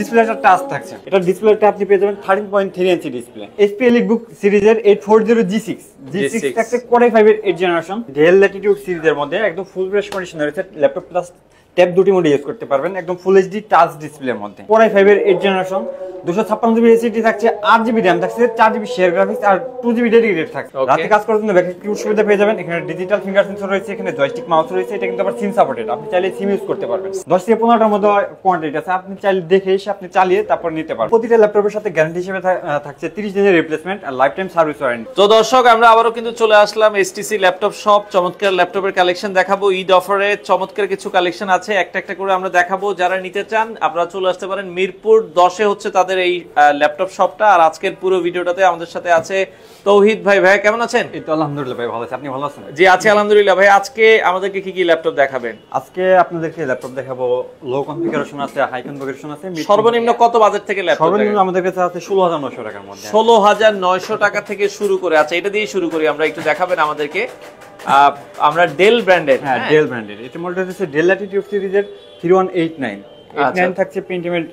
ডিসপ্লেটা টাচ থাকছে এটা ডিসপ্লেটা আপনি পেয়ে যাবেন thirteen point three inch display HP EliteBook সিরিজের eight four zero G six G six থাকছে কোয়াই ফাইভের এইট জেনারেশন ডেল ল্যাটিটিউড সিরিজের মধ্যে একদম ফুল ফ্রেশ কন্ডিশন রয়েছে ল্যাপটপ প্লাস ট্যাব দুটি মোডে ইউজ করতে পারবেন একদম ফুল এইচডি টাচ ডিসপ্লের মধ্যে ফোর আই ফাইভের এইট জেনারেশন দুশো ছাপ্পান্ন জিবি এসিডি থাকছে আট জিবি র্যাম থাকছে চার জিবি শেয়ার গ্রাফিক্স আর টু জিবি ডেডিকেটেড থাকছে রাতে কাজ করার জন্য ব্যাকগ্রাউন্ড সুবিধা পেয়ে যাবেন এখানে ডিজিটাল ফিঙ্গার সেন্সর রয়েছে এখানে জয়স্টিক মাউস রয়েছে এটা কিন্তু আবার সিম সাপোর্টেড আপনি চাইলে সিম ইউজ করতে পারবেন দশ থেকে পনেরোটার মধ্যে কোয়ান্টিটি আছে আপনি চাইলে দেখে এসে আপনি চালিয়ে তারপর নিতে পারবেন প্রতিটা ল্যাপটপের সাথে গ্যারান্টি হিসেবে থাকছে তিরিশ দিনের রিপ্লেসমেন্ট আর লাইফ টাইম সার্ভিস ওয়ারেন্টি তো দর্শক আমরা আবারও কিন্তু চলে আসলাম এসটিসি ল্যাপটপ শপ চমৎকার ল্যাপটপের কালেকশন দেখাবো ঈদ অফারে চমৎকার কিছু কালেকশন আছে আছে একটা একটা করে আমরা দেখাবো যারা নিতে চান আপনারা চলে আসতে পারেন মিরপুর দশে হচ্ছে তাদের এই ল্যাপটপ শপটা আর আজকের পুরো ভিডিওটাতে আমাদের সাথে আছে তৌহিদ ভাই ভাই কেমন আছেন এই তো আলহামদুলিল্লাহ ভাই ভালো আছি আপনি ভালো আছেন জি আছি আলহামদুলিল্লাহ ভাই আজকে আমাদেরকে কি কি ল্যাপটপ দেখাবেন আজকে আপনাদেরকে ল্যাপটপ দেখাবো লো কনফিগারেশন আছে হাই কনফিগারেশন আছে সর্বনিম্ন কত বাজেট থেকে ল্যাপটপ সর্বনিম্ন আমাদের কাছে আছে 16900 টাকার মধ্যে 16900 টাকা থেকে শুরু করে আচ্ছা এটা দিয়ে শুরু করি আমরা একটু দেখাবেন আমাদেরকে আমরা ডেল ব্র্যান্ডেড হ্যাঁ ডেল ব্র্যান্ডেড এটা মডেল হচ্ছে ডেল ল্যাটিটিউড সিরিজের three one eight nine nine থাকছে পেন্টিমেন্ট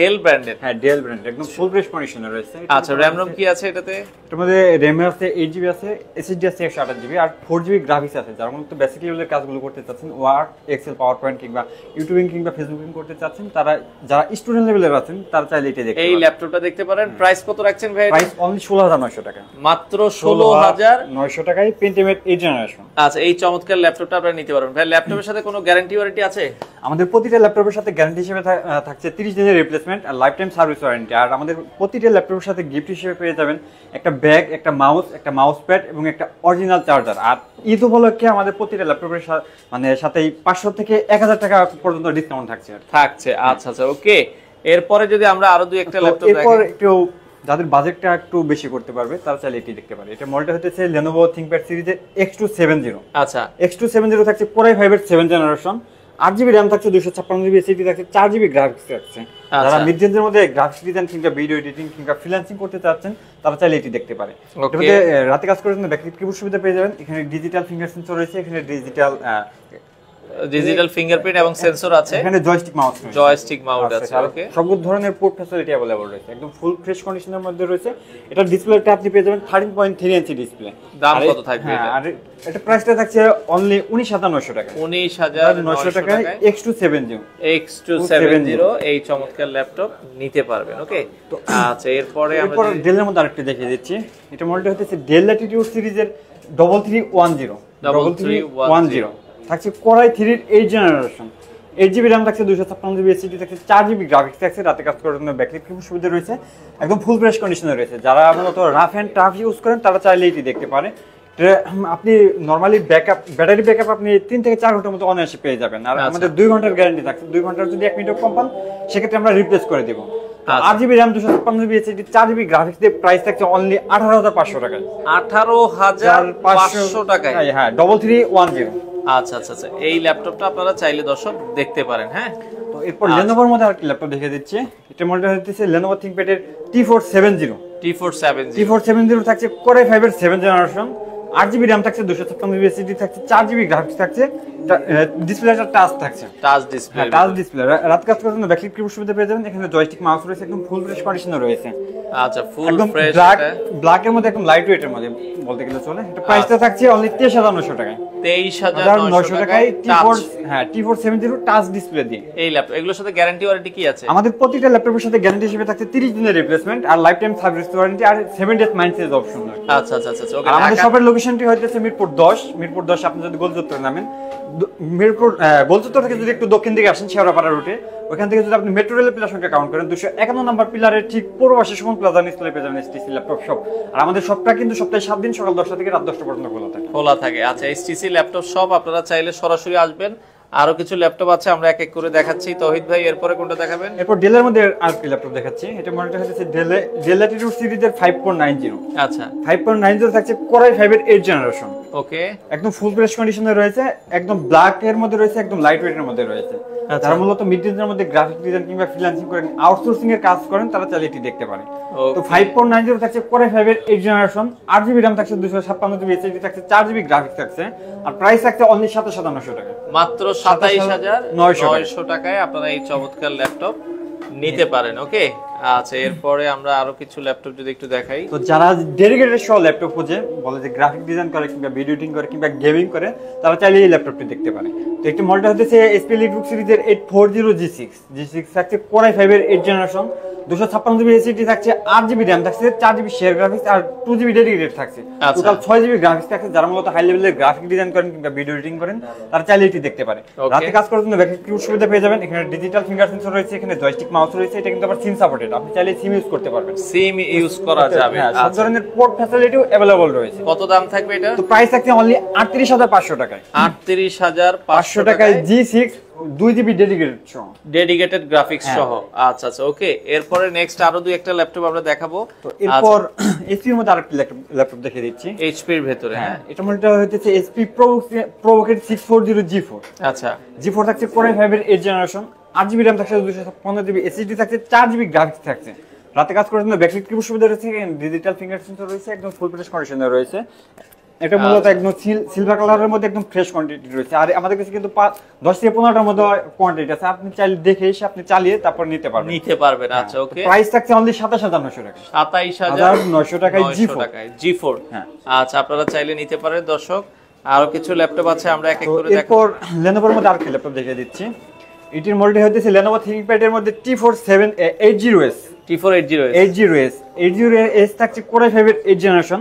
ডেল ব্র্যান্ডেড হ্যাঁ ডেল জিবি আচ্ছা, আছে আছে একশো আঠাশ জিবি আর ফোর জিবি করতে চাচ্ছেন ওয়ার্ড এক্সেল পাওয়ার পয়েন্ট কিংবা ইউটিউবিং কিংবা ফেসবুকিং করতে চাচ্ছেন তারা যারা স্টুডেন্ট লেভেলের আছেন তারা চাইলে এটা এই ল্যাপটপটা দেখতে পারেন প্রাইস কত রাখছেন ভাই প্রাইস অনলি হাজার নয়শো টাকা মাত্র ষোলো হাজার নয়শো টাকায় পেন্টিমেন্ট জেনারেশন আচ্ছা এই চমৎকার ল্যাপটপটা আপনারা নিতে পারবেন ভাই ল্যাপটপের সাথে কোনো গ্যারান্টি ওয়ারেন্টি আছে আমাদের প্রতিটা ল্যাপটপের সাথে গ্যারান্টি হিসেবে থাকছে 30 দিনের রিপ্লেসমেন্ট আর লাইফ টাইম সার্ভিস ওয়ারেন্টি আর আমাদের প্রতিটা ল্যাপটপের সাথে গিফট হিসেবে পেয়ে যাবেন একটা ব্যাগ একটা মাউস একটা মাউস প্যাড এবং একটা অরিজিনাল চার্জার আর ঈদ উপলক্ষে আমাদের প্রতিটা ল্যাপটপের মানে সাথে পাঁচশো থেকে এক হাজার টাকা পর্যন্ত ডিসকাউন্ট থাকছে থাকছে আচ্ছা আচ্ছা ওকে এরপরে যদি আমরা আরো দুই একটা ল্যাপটপ দেখি একটু যাদের বাজেটটা একটু বেশি করতে পারবে তারা চাইলে এটি দেখতে পারে এটা মডেলটা হচ্ছে লেনোভো থিংকপ্যাড সিরিজের এক্স টু সেভেন জিরো আচ্ছা এক্স টু সেভেন জিরো থাকছে কোরাই ফাইভের সেভেন জেনারেশন আট জিবি র্যাম থাকছে দুশো ছাপ্পান্ন জিবি এসএসডি থাকছে চার জিবি গ্রাফিক্স থাকছে আচ্ছা। যারা মিড রেঞ্জের মধ্যে গ্রাফিক্স ডিজাইন কিংবা ভিডিও এডিটিং কিংবা ফ্রিল্যান্সিং করতে চাচ্ছেন তারা চাইলে এটি দেখতে পারে রাতে কাজ করার জন্য ব্যক্তিগত সুবিধা পেয়ে যাবেন এখানে ডিজিটাল ফিঙ্গার সেন্সর রয়েছে এখানে ডিজিটাল ডিজিটাল ফিঙ্গারপ্রিন্ট এবং সেন্সর আছে এখানে জয়স্টিক মাউস জয়স্টিক মাউস আছে ওকে আচ্ছা। সব ধরনের পোর্ট ফ্যাসিলিটি अवेलेबल রয়েছে একদম ফুল ফ্রেশ কন্ডিশনের মধ্যে রয়েছে এটা ডিসপ্লেটা আপনি পেয়ে যাবেন 13.3 ইঞ্চি ডিসপ্লে দাম কত থাকবে এটা হ্যাঁ, আর এটা প্রাইসটা থাকছে অনলি 19900 টাকা 19900 টাকায় X270 X270 এই চমৎকার ল্যাপটপ নিতে পারবেন ওকে আচ্ছা এরপরে আমরা এরপর ডেলের মধ্যে আরেকটা দেখিয়ে দিচ্ছি এটা মডেলটা হচ্ছে ডেল ল্যাটিটিউড সিরিজের 3310 3310 থাকছে কোরাই থ্রির eight generation eight GB RAM থাকছে দুশো ছাপ্পান্ন জিবি এসিডি থাকছে চার জিবি গ্রাফিক্স থাকছে রাতে কাজ করার জন্য ব্যাকলিপ খুব সুবিধা রয়েছে একদম ফুল ফ্রেশ কন্ডিশনে রয়েছে যারা মূলত রাফ অ্যান্ড টাফ ইউজ করেন তারা চাইলে এটি দেখতে পারে আপনি নর্মালি ব্যাকআপ ব্যাটারি ব্যাকআপ আপনি তিন থেকে চার ঘন্টার মতো অনায়াসে পেয়ে যাবেন আর আচ্ছা। আমাদের দুই ঘন্টার গ্যারান্টি থাকছে দুই ঘন্টার যদি এক মিনিট কম পান সেক্ষেত্রে আমরা রিপ্লেস করে দেবো আচ্ছা। আট জিবি র্যাম দুশো ছাপ্পান্ন জিবি এসএসডি চার জিবি গ্রাফিক্স দিয়ে প্রাইস থাকছে অনলি আঠারো হাজার পাঁচশো টাকায় আঠারো হাজার পাঁচশো টাকায় হ্যাঁ ডবল থ্রি ওয়ান জিরো আচ্ছা আচ্ছা আচ্ছা এই ল্যাপটপটা আপনারা চাইলে দর্শক দেখতে পারেন হ্যাঁ তো এরপর লেনোভোর আচ্ছা। মধ্যে আরেকটি ল্যাপটপ দেখে দিচ্ছি এটা মডেল হচ্ছে লেনোভো থিংকপ্যাডের T four seven zero T four seven T four seven zero থাকছে কোরে ফাইভের সেভেন জেনারেশন আট জিবি র্যাম থাকছে দুশো ছাপ্পান্ন জিবি থাকছে চার জিবি গ্রাফিক্স থাকছে টাচ থাকছে টাচ ডিসপ্লে টাচ ডিসপ্লে রাত কাজ সুবিধা পেয়ে যাবেন এখানে জয়স্টিক মাউস রয়েছে একদম ফুল ফ্রেশ কন্ডিশনে রয়েছে আচ্ছা ফুল ফ্রেশ ব্ল্যাক ব্ল্যাক এর মধ্যে একদম লাইট মধ্যে বলতে গেলে চলে এটা প্রাইসটা আচ্ছা। থাকছে অনলি 23900 টাকায় 23900 টাকায় হ্যাঁ 70 টাচ ডিসপ্লে দিয়ে এই ল্যাপটপ এগুলোর সাথে গ্যারান্টি ওয়ারেন্টি কি আছে আমাদের প্রতিটা ল্যাপটপের সাথে গ্যারান্টি হিসেবে থাকছে 30 দিনের রিপ্লেসমেন্ট আর লাইফ টাইম সার্ভিস ওয়ারেন্টি আর 7 ডেজ মাইন্ডসেজ অপশন আচ্ছা আচ্ছা আচ্ছা ওকে আচ্ছা, আমাদের শপের লোকেশনটি হইতেছে মিরপুর দশ মিরপুর দশ আপনি যদি গোলচত্বরে নামেন মিরপুর গোলচত্বর থেকে যদি একটু দক্ষিণ দিকে আসেন শেওড়াপাড়া রুটে ওখান থেকে যদি আপনি মেট্রো রেলের পিলার সংখ্যা কাউন্ট করেন দুশো একান্ন নম্বর পিলারের ঠিক পূর্ব পাশে সুমন প্লাজা নিচতলে পেয়ে যাবেন এসটিসি ল্যাপটপ শপ আর আমাদের শপটা কিন্তু সপ্তাহে সাত দিন সকাল দশটা থেকে রাত দশটা পর্যন্ত খোলা থাকে খোলা থাকে আচ্ছা এসটিসি ল্যাপটপ শপ আপনারা চাইলে সরাসরি আসবেন আরো কিছু ল্যাপটপ আছে আমরা এক এক করে দেখাচ্ছি তহিদ ভাই এরপরে কোনটা দেখাবেন এরপর ডেলের মধ্যে আর কি ল্যাপটপ দেখাচ্ছি এটা মনে হচ্ছে ডেল ডেল ল্যাটিটিউড সিরিজের 5.90 আচ্ছা 5.90 থাকছে কোরাই 5 এর 8 জেনারেশন ওকে একদম ফুল ফ্রেশ কন্ডিশনে রয়েছে একদম ব্ল্যাক এর মধ্যে রয়েছে একদম লাইট ওয়েট এর মধ্যে রয়েছে আচ্ছা। তার মূলত মিড রেঞ্জের মধ্যে গ্রাফিক ডিজাইন কিংবা ফ্রিল্যান্সিং করেন আউটসোর্সিং এর কাজ করেন তারা চাইলে এটি দেখতে পারে তো 5.90 থাকছে কোরাই 5 এর 8 জেনারেশন 8 জিবি র‍্যাম থাকছে 256 জিবি এসএসডি থাকছে 4 জিবি গ্রাফিক্স থাকছে আর প্রাইস থাকছে অনলি 7700 টাকা মাত্র সাতাইশ হাজার নয়শো টাকায় আপনারা এই চমৎকার ল্যাপটপ নিতে পারেন ওকে আচ্ছা এরপরে আমরা আরো কিছু ল্যাপটপ যদি একটু দেখাই তো যারা ডেডিকেটেড সহ ল্যাপটপ খোঁজে বলে যে গ্রাফিক ডিজাইন করে কিংবা ভিডিও এডিটিং করে কিংবা গেমিং করে তারা চাইলে এই দেখতে পারে তো একটি মডেলটা হচ্ছে এসপি লিটবুক সিরিজের eight four zero G six G six থাকছে এইট জেনারেশন দুশো ছাপ্পান্ন জিবি এসিটি থাকছে আট জিবি র্যাম থাকছে চার জিবি শেয়ার গ্রাফিক্স আর টু জিবি ডেডিকেটেড থাকছে টোটাল আচ্ছা। ছয় জিবি গ্রাফিক্স থাকছে যারা মূলত হাই লেভেলের গ্রাফিক ডিজাইন করেন কিংবা ভিডিও এডিটিং করেন তারা চাইলে এটি দেখতে পারে রাতে কাজ করার জন্য সুবিধা পেয়ে যাবেন এখানে ডিজিটাল ফিঙ্গার সেন্সর রয়েছে এখানে জয়স্টিক মাউস রয়েছে এটা কিন্তু আবার সাপোর্টেড আপনি চাইলে সিম ইউজ করতে পারবেন সিম ইউজ করা হ্যাঁ, যাবে সব আচ্ছা। ধরনের পোর্ট ফ্যাসিলিটিও अवेलेबल রয়েছে কত দাম থাকবে এটা তো প্রাইস থাকছে অনলি 38500 টাকায় 38500 টাকায় G6 2 জিবি ডেডিকেটেড সহ ডেডিকেটেড গ্রাফিক্স হ্যাঁ। সহ আচ্ছা আচ্ছা ওকে এরপরে নেক্সট আরো দুই একটা ল্যাপটপ আমরা দেখাবো তো এরপর এইচপি আচ্ছা। এর মধ্যে আরেকটা ল্যাপটপ দেখিয়ে দিচ্ছি এইচপি এর ভেতরে হ্যাঁ, হ্যাঁ। এটা মনিটর হচ্ছে এইচপি প্রো প্রোভোকেট জি ফোর আচ্ছা জি ফোর থাকছে Core ফাইভ এর 8 জেনারেশন আট জিবি র্যাম থাকছে দুশো পনেরো জিবি এসএসডি থাকছে চার জিবি গ্রাফিক্স থাকছে রাতে কাজ করার জন্য ব্যাকলিট কিবোর্ড সুবিধা রয়েছে ডিজিটাল ফিঙ্গার সেন্সর রয়েছে একদম ফুল ফ্রেশ কন্ডিশনে রয়েছে এটা মূলত একদম সিলভার কালারের মধ্যে একদম ফ্রেশ কোয়ান্টিটি রয়েছে আর আমাদের কাছে কিন্তু দশ থেকে পনেরোটার মধ্যে কোয়ান্টিটি আছে আপনি চাইলে দেখে এসে আপনি চালিয়ে তারপর নিতে পারবেন নিতে পারবেন আচ্ছা ওকে হ্যাঁ, প্রাইস থাকছে অনলি সাতাশ হাজার নশো টাকা সাতাইশ হাজার নশো টাকায় জি ফোর জি ফোর হ্যাঁ আচ্ছা আপনারা চাইলে নিতে পারেন দর্শক আরো কিছু ল্যাপটপ আছে আমরা এক এক করে দেখো লেনোভোর মধ্যে আর কি ল্যাপটপ দেখিয়ে দিচ্ছি এটির মডেলটি হচ্ছে Lenovo ThinkPad এর মধ্যে T4780S T480S A80S A80S থাকছে Core i5 এর 8 জেনারেশন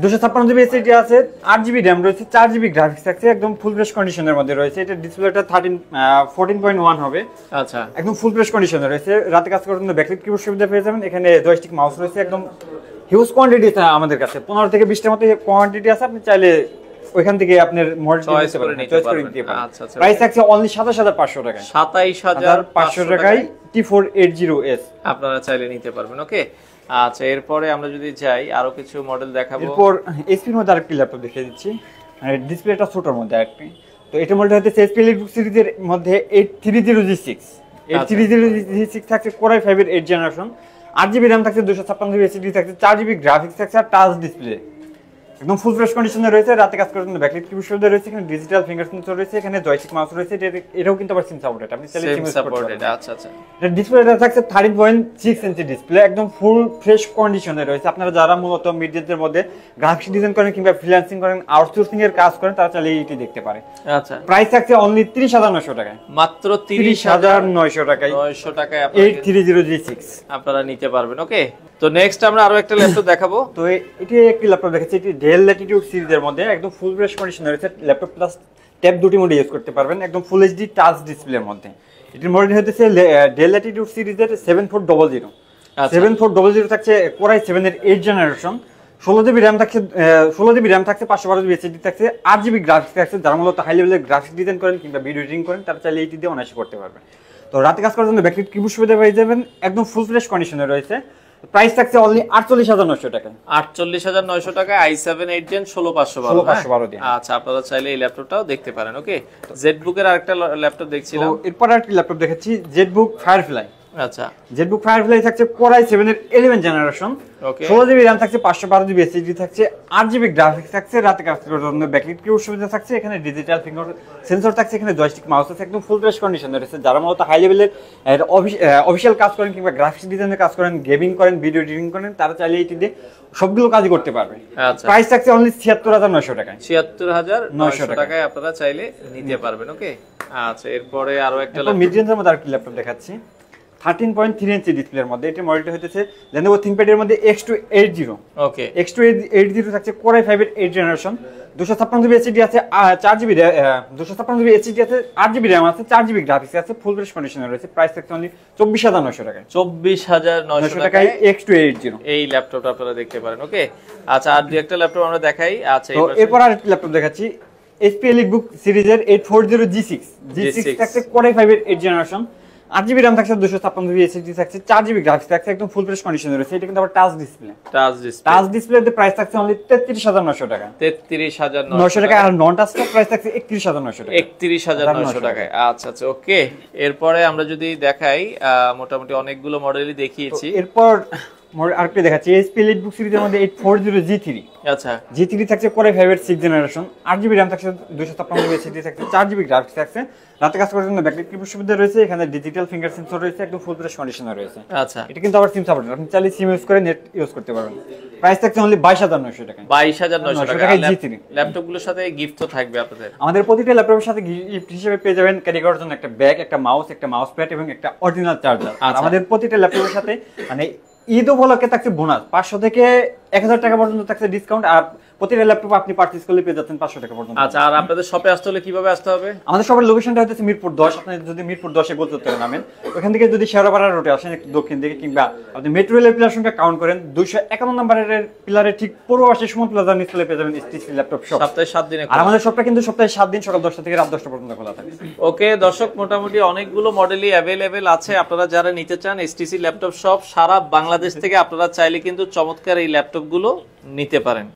256 জিবি এসএসডি আছে 8 জিবি RAM রয়েছে 4 জিবি গ্রাফিক্স থাকছে একদম ফুল ফ্রেশ কন্ডিশনের মধ্যে রয়েছে এটা ডিসপ্লেটা 13 14.1 হবে আচ্ছা একদম ফুল ফ্রেশ কন্ডিশনে রয়েছে রাতে কাজ করার জন্য ব্যাকলাইট কিবোর্ড সুবিধা পেয়ে যাবেন এখানে জয়স্টিক মাউস রয়েছে একদম হিউজ কোয়ান্টিটি আমাদের কাছে পনেরো থেকে বিশটার মতো কোয়ান্টিটি আছে আপনি চাইলে ওইখান থেকে আপনার মডেল চয়েস করে নিতে পারবেন আচ্ছা আচ্ছা প্রাইস থাকছে অনলি 27500 টাকা 27500 টাকায় T480S আপনারা চাইলে নিতে পারবেন ওকে আচ্ছা এরপরে আমরা যদি যাই আরো কিছু মডেল দেখাবো এরপর এসপির মধ্যে আরেকটি ল্যাপটপ দেখিয়ে দিচ্ছি মানে ডিসপ্লেটা ছোটর মধ্যে আরেকটি তো এটা মডেল হচ্ছে এসপি লিটবুক সিরিজের মধ্যে 8306 8306 আচ্ছা, আচ্ছা। থাকছে কোরাই 5 এর 8 জেনারেশন আট জিবি র্যাম থাকছে দুশো ছাপ্পান্ন জিবি এসিডি থাকছে চার জিবি গ্রাফিক্স থাকছে আর টাচ ডিসপ্লে একদম ফুল ফ্রেশ কন্ডিশনে রয়েছে রাতে কাজ করার জন্য ব্যাকলিট কি সুবিধা রয়েছে এখানে ডিজিটাল ফিঙ্গার ফিঙ্গারপ্রিন্ট রয়েছে এখানে জয়স্টিক মাউস রয়েছে এটাও কিন্তু আবার সিম সাপোর্টেড আপনি চাইলে সিম সাপোর্টেড আচ্ছা আচ্ছা এটা ডিসপ্লেটা থাকছে 13.6 ইঞ্চি ডিসপ্লে একদম ফুল ফ্রেশ কন্ডিশনে রয়েছে আপনারা যারা মূলত মিডিয়াদের মধ্যে গ্রাফিক্স ডিজাইন করেন কিংবা ফ্রিল্যান্সিং করেন আউটসোর্সিং এর কাজ করেন তারা চাইলে এটি দেখতে পারে আচ্ছা প্রাইস থাকছে অনলি 30900 টাকায় মাত্র 30900 টাকায় 900 টাকায় আপনারা 8306 আপনারা নিতে পারবেন ওকে তো নেক্সট আমরা আরো একটা ল্যাপটপ দেখাবো তো এটি একটি ল্যাপটপ দেখাচ্ছি এটি ডেল ল্যাটিটিউড সিরিজের মধ্যে একদম ফুল ফ্রেশ কন্ডিশন রয়েছে ল্যাপটপ প্লাস ট্যাব দুটি মোডে ইউজ করতে পারবেন একদম ফুল এইচডি টাচ ডিসপ্লের মধ্যে এটির মডেল হতেছে ডেল ল্যাটিটিউড সিরিজের seven four double zero seven four double zero থাকছে কোরাই সেভেনের এইট জেনারেশন ষোলো জিবি র্যাম থাকছে ষোলো জিবি র্যাম থাকছে পাঁচশো বারো জিবি এসএসডি থাকছে আট জিবি গ্রাফিক্স থাকছে যারা মূলত হাই লেভেলের গ্রাফিক্স ডিজাইন করেন কিংবা ভিডিও এডিটিং করেন তারা চাইলে এটি দিয়ে অনায়াসে করতে পারবেন তো রাতে কাজ করার জন্য ব্যাকলিট কিবোর্ড সুবিধা পেয়ে যাবেন একদম ফুল ফ্রেশ কন্ডিশনে রয়েছে প্রাইস থাকছে অনলি আটচল্লিশ হাজার নয়শো টাকা আটচল্লিশ হাজার নয়শো টাকা আই সেভেন এইট টেন ষোলো পাঁচশো বারো হ্যাঁ? পাঁচশো বারো আচ্ছা আপনারা চাইলে এই ল্যাপটপটাও দেখতে পারেন ওকে জেড বুকের আরেকটা ল্যাপটপ দেখছিলাম এরপর আরেকটি ল্যাপটপ দেখাচ্ছি জেড বুক ফায়ারফ্লাই আচ্ছা জেটবুক থাকছে কাজ ডিজিটাল সেন্সর মাউস একদম ফুল করেন গ্রাফিক্স ডিজাইনের কাজ করেন গেমিং করেন ভিডিও করেন তারা চাইলে করতে পারবে প্রাইস আচ্ছা। থাকছে অনলি 76900 টাকা 76900 টাকায় আপনারা চাইলে নিতে পারবেন ওকে আচ্ছা এরপরে আরো একটা ল্যাপটপ মধ্যে আর কি ল্যাপটপ দেখাচ্ছি থার্টিন পয়েন্ট থ্রি ইঞ্চি ডিসপ্লের মধ্যে এটি মডেলটা হচ্ছে লেনোভো এর মধ্যে X two eight zero okay X two eight zero থাকছে কোরাই ফাইভের এইট জেনারেশন দুশো ছাপ্পান্ন জিবি এসিডি আছে চার জিবি দুশো ছাপ্পান্ন জিবি এসিডি আছে আট জিবি র্যাম আছে চার জিবি গ্রাফিক্স আছে ফুল ফ্রেশ কন্ডিশনে রয়েছে প্রাইস থাকছে অনলি চব্বিশ হাজার নয়শো টাকায় চব্বিশ হাজার নয়শো টাকায় এক্স টু এইট জিরো এই ল্যাপটপটা আপনারা দেখতে পারেন ওকে আচ্ছা আর দু একটা ল্যাপটপ আমরা দেখাই আচ্ছা এরপর আর একটা ল্যাপটপ দেখাচ্ছি এইচপি এলিট বুক সিরিজের eight four zero G six G six থাকছে কোরাই ফাইভের এইট জেনারেশন আট জিবি র্যাম থাকছে দুশো ছাপ্পান্ন জিবি এসএসডি থাকছে চার জিবি গ্রাফিক্স থাকছে একদম ফুল ফ্রেশ কন্ডিশনে রয়েছে এটা কিন্তু আবার touch display touch display touch ডিসপ্লেতে প্রাইস থাকছে অনলি তেত্রিশ হাজার নশো টাকা তেত্রিশ হাজার নশো টাকা আর নন টাচটা প্রাইস থাকছে একত্রিশ হাজার নশো টাকা একত্রিশ হাজার নশো টাকায় আচ্ছা আচ্ছা ওকে এরপরে আমরা যদি দেখাই মোটামুটি অনেকগুলো মডেলই দেখিয়েছি এরপর আরেকটা দেখাচ্ছি এইচপি সিরিজের মধ্যে eight four zero G three আচ্ছা জি থ্রি থাকছে কোরে সিক্স জেনারেশন আট জিবি র্যাম থাকছে দুশো ছাপ্পান্ন জিবি থাকছে চার জিবি গ্রাফিক্স থাকছে রাতে কাজ করার জন্য সুবিধা রয়েছে এখানে ডিজিটাল ফিঙ্গার সেন্সর রয়েছে একদম ফুল কন্ডিশনে রয়েছে আচ্ছা এটা কিন্তু আবার সিম সাপোর্ট আপনি চাইলে সিম ইউজ করে নেট ইউজ করতে পারবেন প্রাইস থাকছে অনলি বাইশ হাজার নয়শো টাকা বাইশ হাজার নয়শো টাকা জি থ্রি গুলোর সাথে গিফট তো থাকবে আপনাদের আমাদের প্রতিটা ল্যাপটপের সাথে গিফট হিসেবে পেয়ে যাবেন ক্যারি করার জন্য একটা ব্যাগ একটা মাউস একটা মাউস প্যাড এবং একটা অরিজিনাল চার্জার আচ্ছা। আমাদের প্রতিটা ল্যাপটপের সাথে মানে ঈদ উপলক্ষে থাকছে বোনাস পাঁচশো থেকে এক টাকা পর্যন্ত থাকছে ডিসকাউন্ট আর প্রতিটা ল্যাপটপ আপনি করলে পেয়ে যাচ্ছেন টাকা পর্যন্ত আচ্ছা আর আপনাদের শপে আসতে হলে কিভাবে আসতে হবে আমাদের শপের লোকেশনটা হচ্ছে মিরপুর আপনি যদি মিরপুর নামেন ওখান থেকে যদি রোডে আসেন দক্ষিণ দিকে কিংবা আপনি মেট্রো রেলের পিলার সংখ্যা কাউন্ট করেন নম্বরের ঠিক পূর্ব পাশে সুমন পেয়ে যাবেন ল্যাপটপ শপ সপ্তাহে সাত দিনে আর আমাদের শপটা কিন্তু সপ্তাহে দিন সকাল দশটা থেকে রাত দশটা পর্যন্ত খোলা থাকে ওকে দর্শক মোটামুটি অনেকগুলো মডেলই অ্যাভেলেবেল আছে আপনারা যারা নিতে চান এসটিসি ল্যাপটপ শপ সারা বাংলাদেশ থেকে আপনারা চাইলে কিন্তু চমৎকার এই ল্যাপটপ পুস্তকগুলো নিতে পারেন